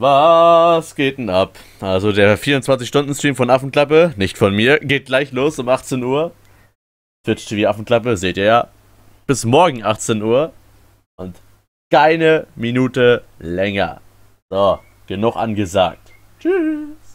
Was geht denn ab? Also der 24-Stunden-Stream von Affenklappe, nicht von mir, geht gleich los um 18 Uhr. Twitch TV Affenklappe, seht ihr ja. Bis morgen 18 Uhr. Und keine Minute länger. So, genug angesagt. Tschüss.